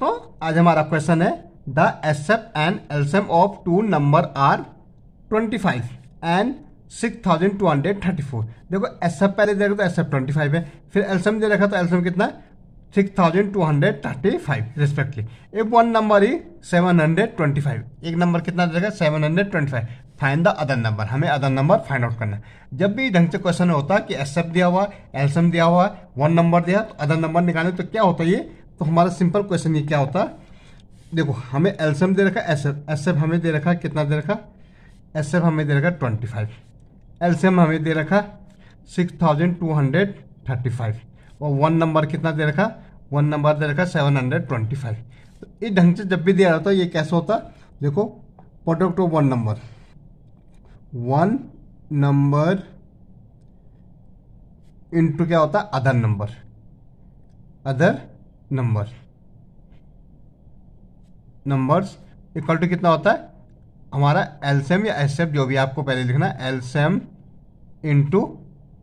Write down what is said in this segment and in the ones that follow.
दोस्तों आज हमारा क्वेश्चन है the S F and LCM of two number are 25 and six thousand two hundred thirty four देखो S F पहले देखो तो एस एफ ट्वेंटी फाइव है फिर एल्सम दे रखा तो एल्सम कितना six thousand two hundred thirty five respectively एक वन नंबर ही सेवन हंड्रेड ट्वेंटी फाइव एक नंबर कितना देगा seven hundred twenty five find the other number हमें अदर नंबर फाइंड आउट करना जब भी ढंग से क्वेश्चन होता है कि एस एफ दिया हुआ एल्सम दिया हुआ वन नंबर दिया तो अदर नंबर निकालें तो क्या होता है ये तो हमारा सिंपल क्वेश्चन ये क्या होता देखो हमें एल्सम दे रखा एस एफ हमें दे रखा कितना दे रखा एस एफ हमें दे रखा ट्वेंटी फाइव एल्सम हमें दे रखा six thousand two hundred thirty five और वन नंबर कितना दे रखा वन नंबर दे रखा सेवन हंड्रेड ट्वेंटी फाइव तो इस ढंग से जब भी दिया जाता है ये कैसे होता देखो प्रोडक्ट ऑफ तो one number one number into क्या होता other number other number numbers equal to कितना होता है हमारा एलसीएम या एसएफ जो भी आपको पहले लिखना है एलसीएम इनटू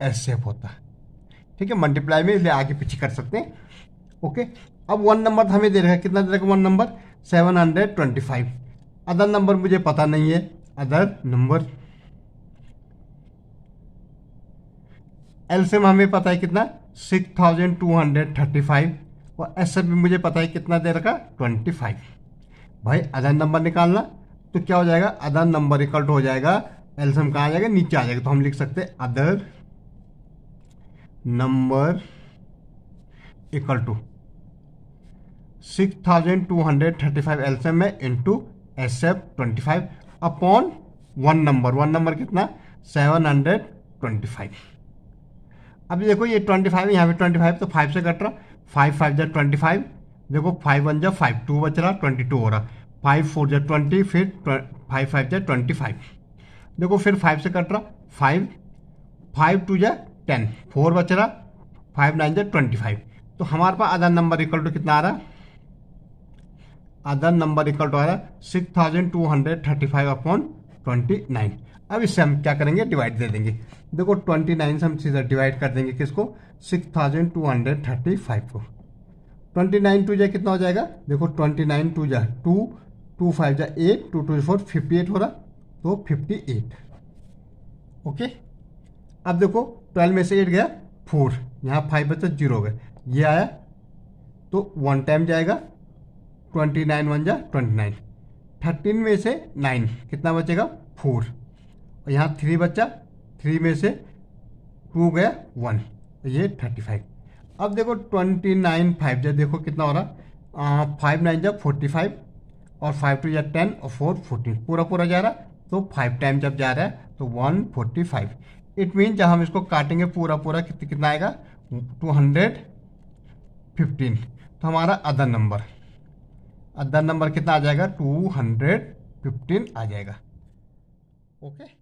एसएफ होता है ठीक है मल्टीप्लाई में इसलिए आगे पीछे कर सकते हैं ओके अब वन नंबर तो हमें दे रखा है कितना दे रखा one number seven hundred twenty five other number मुझे पता नहीं है अदर नंबर एलसीएम हमें पता है कितना six thousand two hundred thirty five और एस भी मुझे पता है कितना दे रखा ट्वेंटी फाइव भाई आधार नंबर निकालना तो क्या हो जाएगा आधार नंबर रिकल्ट हो जाएगा एल्सम कहाँ आ जाएगा नीचे आ जाएगा तो हम लिख सकते हैं other number equal to six thousand two hundred thirty five LCM है into S F twenty five upon one number one number कितना सेवन हंड्रेड ट्वेंटी फाइव अब देखो ये ट्वेंटी फाइव यहाँ पे ट्वेंटी फाइव तो फाइव से कट रहा फाइव फाइव जै ट्वेंटी फाइव देखो फाइव वन जै फाइव टू बच रहा ट्वेंटी टू हो रहा फाइव फोर जै ट्वेंटी फिर फाइव फाइव जै ट्वेंटी फाइव देखो फिर फाइव से कट रहा फाइव फाइव टू जै टेन फोर बच रहा फाइव नाइन जै ट्वेंटी फाइव तो हमारे पास अदर नंबर इक्वल टू कितना आ रहा अदर नंबर इक्वल टू आ रहा है six thousand two hundred thirty five upon twenty nine अब इससे हम क्या करेंगे डिवाइड दे देंगे देखो ट्वेंटी नाइन से हम सीधा डिवाइड कर देंगे किसको six thousand two hundred thirty five को ट्वेंटी नाइन टू जा कितना हो जाएगा देखो ट्वेंटी नाइन टू जा टू टू फाइव जा eight two two four fifty eight हो रहा तो फिफ्टी एट ओके अब देखो ट्वेल्व में से एट गया फोर यहाँ फाइव बचा जीरो हो गया ये आया तो वन टाइम जाएगा ट्वेंटी नाइन वन जा ट्वेंटी नाइन थर्टीन में से नाइन कितना बचेगा फोर और यहाँ थ्री बच्चा थ्री में से टू गया वन तो ये थर्टी फाइव अब देखो ट्वेंटी नाइन फाइव जब देखो कितना हो रहा फाइव नाइन जब फोर्टी फाइव और फाइव टू जब टेन और फोर फोर्टीन पूरा पूरा जा रहा तो फाइव टाइम जब जा रहा है तो one forty five it mean जब हम इसको काटेंगे पूरा पूरा कितना आएगा टू हंड्रेड फिफ्टीन तो हमारा अदर नंबर अदर नंबर कितना आ जाएगा टू हंड्रेड फिफ्टीन आ जाएगा ओके okay?